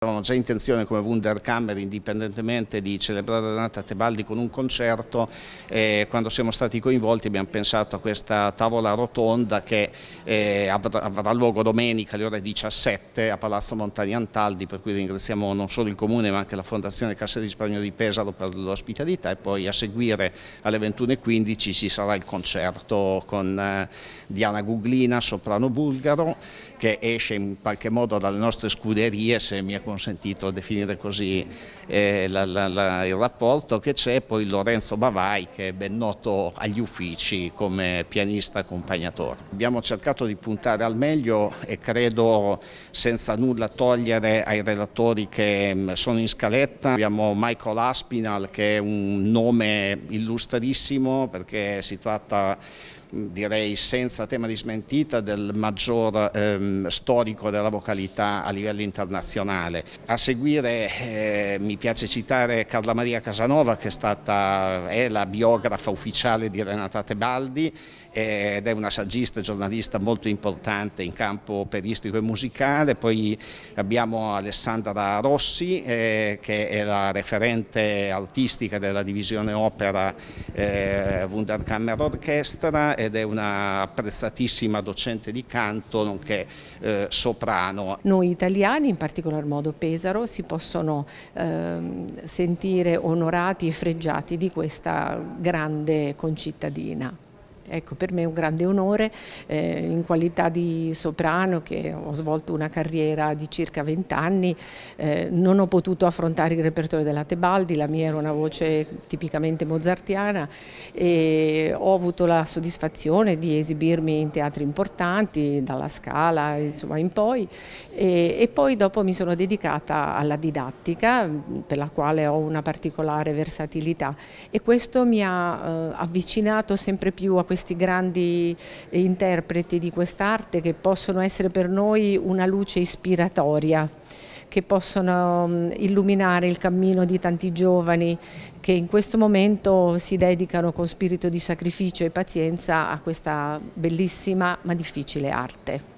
Avevano già intenzione come Wunderkammer, indipendentemente di celebrare la Renata Tebaldi con un concerto, eh, quando siamo stati coinvolti abbiamo pensato a questa tavola rotonda che eh, avrà, avrà, luogo domenica alle ore 17 a Palazzo Montani Antaldi, per cui ringraziamo non solo il Comune ma anche la Fondazione Cassa di Spagno di Pesaro per l'ospitalità e poi a seguire alle 21.15 ci sarà il concerto con eh, Diana Guglina, soprano bulgaro, che esce in qualche modo dalle nostre scuderie se mi è consentito a definire così eh, la, la, la, il rapporto che c'è poi Lorenzo Bavai che è ben noto agli uffici come pianista accompagnatore. Abbiamo cercato di puntare al meglio e credo senza nulla togliere ai relatori che mm, sono in scaletta. Abbiamo Michael Aspinal che è un nome illustrissimo perché si tratta direi senza tema di smentita, del maggior ehm, storico della vocalità a livello internazionale. A seguire eh, mi piace citare Carla Maria Casanova che è, stata, è la biografa ufficiale di Renata Tebaldi ed è una saggista e giornalista molto importante in campo operistico e musicale. Poi abbiamo Alessandra Rossi eh, che è la referente artistica della divisione opera eh, Wunderkammer Orchestra ed è una apprezzatissima docente di canto, nonché eh, soprano. Noi italiani, in particolar modo Pesaro, si possono eh, sentire onorati e freggiati di questa grande concittadina. Ecco, per me è un grande onore eh, in qualità di soprano che ho svolto una carriera di circa 20 anni, eh, non ho potuto affrontare il repertorio della Tebaldi, la mia era una voce tipicamente mozartiana e ho avuto la soddisfazione di esibirmi in teatri importanti, dalla Scala insomma, in poi e, e poi dopo mi sono dedicata alla didattica per la quale ho una particolare versatilità e questo mi ha eh, avvicinato sempre più a questo questi grandi eh, interpreti di quest'arte che possono essere per noi una luce ispiratoria che possono mm, illuminare il cammino di tanti giovani che in questo momento si dedicano con spirito di sacrificio e pazienza a questa bellissima ma difficile arte.